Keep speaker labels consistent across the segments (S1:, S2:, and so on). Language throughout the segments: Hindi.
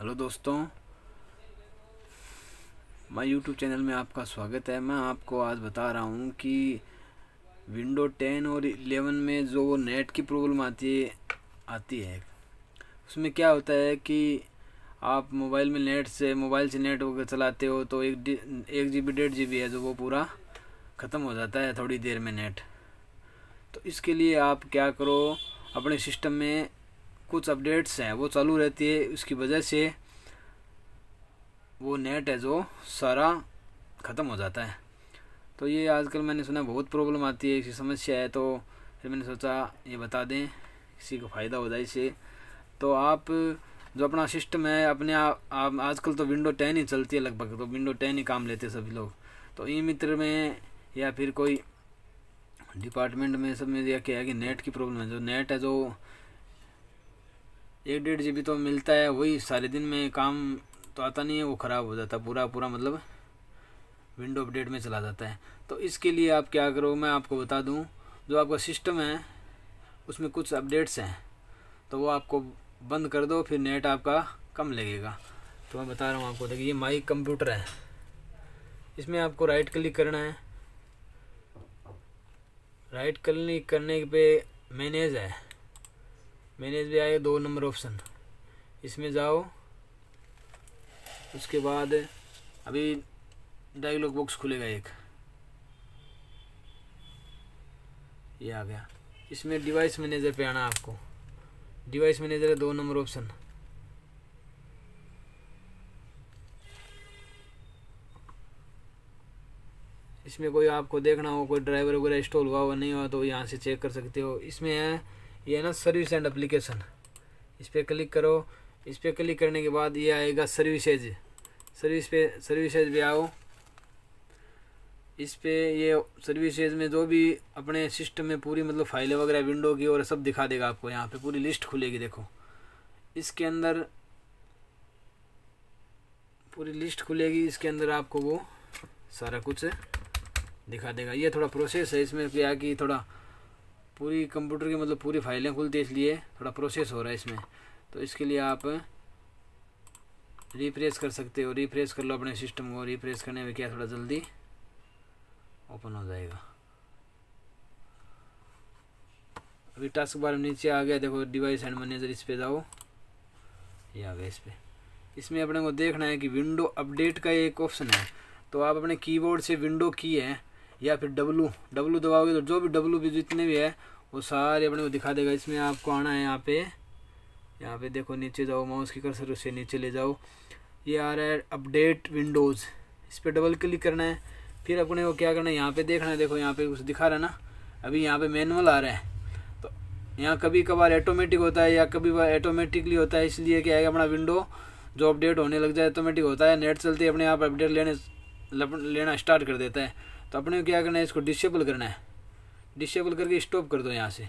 S1: हेलो दोस्तों माय यूट्यूब चैनल में आपका स्वागत है मैं आपको आज बता रहा हूँ कि विंडो 10 और 11 में जो नेट की प्रॉब्लम आती है आती है उसमें क्या होता है कि आप मोबाइल में नेट से मोबाइल से नेट वगैरह चलाते हो तो एक एक जी बी डेढ़ जी बी है जो वो पूरा ख़त्म हो जाता है थोड़ी देर में नेट तो इसके लिए आप क्या करो अपने सिस्टम में कुछ अपडेट्स हैं वो चालू रहती है उसकी वजह से वो नेट है जो सारा ख़त्म हो जाता है तो ये आजकल मैंने सुना बहुत प्रॉब्लम आती है इसकी समस्या है तो फिर मैंने सोचा ये बता दें किसी को फ़ायदा हो जाए इसे तो आप जो अपना सिस्टम है अपने आप आप आजकल तो विंडो टेन ही चलती है लगभग तो विंडो टेन ही काम लेते हैं सभी लोग तो ई मित्र में या फिर कोई डिपार्टमेंट में सब में यह क्या है कि नेट की प्रॉब्लम है जो नेट है जो एक डेढ़ जी तो मिलता है वही सारे दिन में काम तो आता नहीं है वो ख़राब हो जाता है पूरा पूरा मतलब विंडो अपडेट में चला जाता है तो इसके लिए आप क्या करो मैं आपको बता दूँ जो आपका सिस्टम है उसमें कुछ अपडेट्स हैं तो वो आपको बंद कर दो फिर नेट आपका कम लगेगा तो मैं बता रहा हूँ आपको देखिए ये माई कंप्यूटर है इसमें आपको राइट क्लिक करना है राइट क्लिक करने पे मैनेज है मैनेज भी आएगा दो नंबर ऑप्शन इसमें जाओ उसके बाद अभी डायलॉग बॉक्स खुलेगा एक ये आ गया इसमें डिवाइस मैनेजर पे आना आपको डिवाइस मैनेजर है दो नंबर ऑप्शन इसमें कोई आपको देखना हो कोई ड्राइवर वगैरह इंस्टॉल हुआ हुआ नहीं हुआ तो यहाँ से चेक कर सकते हो इसमें है ये है ना सर्विस एंड अप्लीकेशन इस पर क्लिक करो इस पर क्लिक करने के बाद ये आएगा सर्विसेज सर्विस पे सर्विसेज पे आओ इस पे ये सर्विसेज में जो भी अपने सिस्टम में पूरी मतलब फाइलें वगैरह विंडो की और सब दिखा देगा आपको यहाँ पे पूरी लिस्ट खुलेगी देखो इसके अंदर पूरी लिस्ट खुलेगी इसके अंदर आपको वो सारा कुछ दिखा देगा ये थोड़ा प्रोसेस है इसमें क्या कि थोड़ा पूरी कंप्यूटर की मतलब पूरी फाइलें खुलती है इसलिए थोड़ा प्रोसेस हो रहा है इसमें तो इसके लिए आप रिफ्रेश कर सकते हो रिफ्रेश कर लो अपने सिस्टम को रिफ्रेश करने में क्या थोड़ा जल्दी ओपन हो जाएगा अभी टास्क बार में नीचे आ गया देखो डिवाइस एंड मैनेजर इस पर जाओ ये आ गया इस पर इसमें अपने को देखना है कि विंडो अपडेट का एक ऑप्शन है तो आप अपने कीबोर्ड से विंडो की है या फिर डब्लू डब्लू दबाओगे तो जो भी डब्लू भी जितने भी है वो सारे अपने को दिखा देगा इसमें आपको आना है यहाँ पे यहाँ पे देखो नीचे जाओ माउस की कर्सर उससे नीचे ले जाओ ये आ रहा है अपडेट विंडोज़ इस पर डबल क्लिक करना है फिर अपने को क्या करना है यहाँ पे देखना है देखो यहाँ पे कुछ दिखा रहा है ना अभी यहाँ पे मैनुअल आ रहा है तो यहाँ कभी कभार ऑटोमेटिक होता है या कभी बार ऑटोमेटिकली होता है इसलिए क्या है अपना विंडो जो अपडेट होने लग जाए ऑटोमेटिक होता है नेट चलते अपने आप अपडेट लेने लेना स्टार्ट कर देता है तो अपने क्या करना है इसको डिसेबल करना है डिसेबल करके स्टॉप कर दो यहाँ से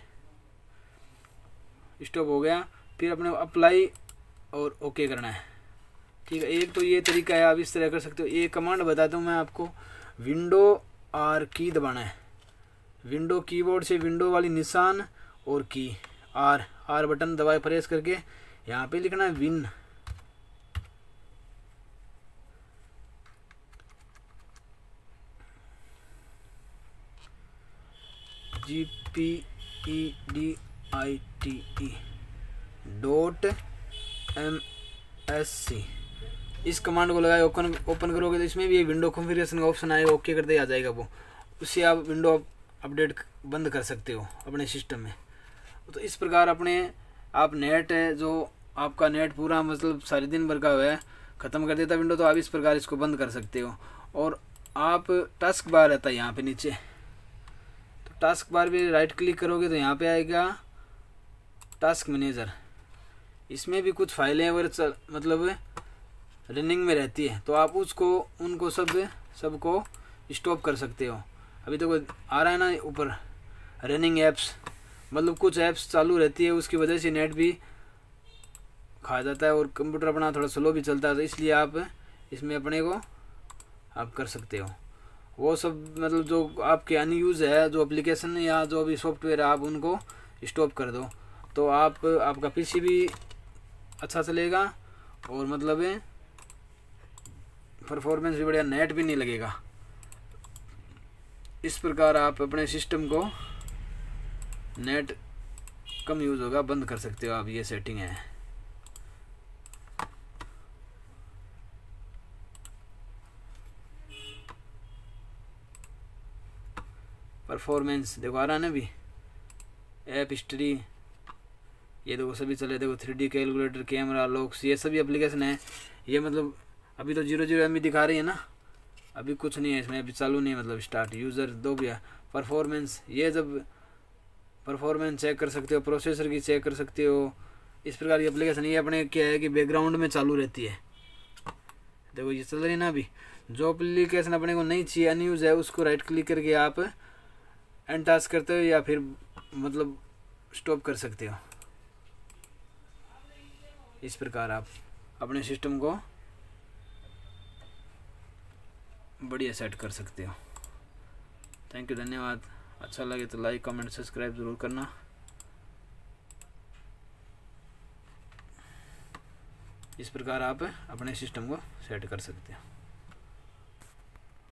S1: स्टॉप हो गया फिर अपने अप्लाई और ओके करना है ठीक है एक तो ये तरीका है आप इस तरह कर सकते हो एक कमांड बताता हूँ मैं आपको विंडो आर की दबाना है विंडो कीबोर्ड से विंडो वाली निशान और की आर आर बटन दबाए प्रेस करके यहाँ पे लिखना है win G P E D I T E dot M S C इस कमांड को लगाए ओपन ओपन करोगे तो इसमें भी ये विंडो कॉन्फ़िगरेशन का ऑप्शन आएगा ओके करते ही आ जाएगा वो उससे आप विंडो अपडेट बंद कर सकते हो अपने सिस्टम में तो इस प्रकार अपने आप नेट है जो आपका नेट पूरा मतलब सारे दिन भर का हुआ है ख़त्म कर देता विंडो तो आप इस प्रकार इसको बंद कर सकते हो और आप टास्क बार रहता है यहाँ पे नीचे टास्क बार पे राइट क्लिक करोगे तो यहाँ पे आएगा टास्क मैनेजर इसमें भी कुछ फाइलें अगर मतलब रनिंग में रहती है तो आप उसको उनको सब सबको स्टॉप कर सकते हो अभी तो आ रहा है ना ऊपर रनिंग ऐप्स मतलब कुछ ऐप्स चालू रहती है उसकी वजह से नेट भी खा जाता है और कंप्यूटर अपना थोड़ा स्लो भी चलता है तो इसलिए आप इसमें अपने को आप कर सकते हो वो सब मतलब जो आपके अनयूज़ है जो एप्लीकेशन या जो भी सॉफ्टवेयर है आप उनको स्टॉप कर दो तो आप आपका पीसी भी अच्छा चलेगा और मतलब परफॉर्मेंस भी बढ़िया नेट भी नहीं लगेगा इस प्रकार आप अपने सिस्टम को नेट कम यूज़ होगा बंद कर सकते हो आप ये सेटिंग है परफॉर्मेंस देखो आ रहा है ना अभी ऐप हिस्ट्री ये देखो सभी चले देखो three D calculator camera locks ये सभी एप्लीकेशन है ये मतलब अभी तो जीरो जीरो एम दिखा रही है ना अभी कुछ नहीं है इसमें अभी चालू नहीं है मतलब स्टार्ट यूज़र दो भैया परफॉर्मेंस ये जब परफॉर्मेंस चेक कर सकते हो प्रोसेसर की चेक कर सकते हो इस प्रकार की एप्लीकेशन ये अपने क्या है कि बैकग्राउंड में चालू रहती है देखो ये चल रही है ना अभी जो एप्लीकेशन अपने को नहीं चाहिए अनयूज़ है उसको राइट क्लिक करके आप एंड टास्क करते हो या फिर मतलब स्टॉप कर सकते हो इस प्रकार आप अपने सिस्टम को बढ़िया सेट कर सकते हो थैंक यू धन्यवाद अच्छा लगे तो लाइक कमेंट सब्सक्राइब ज़रूर करना इस प्रकार आप अपने सिस्टम को सेट कर सकते हो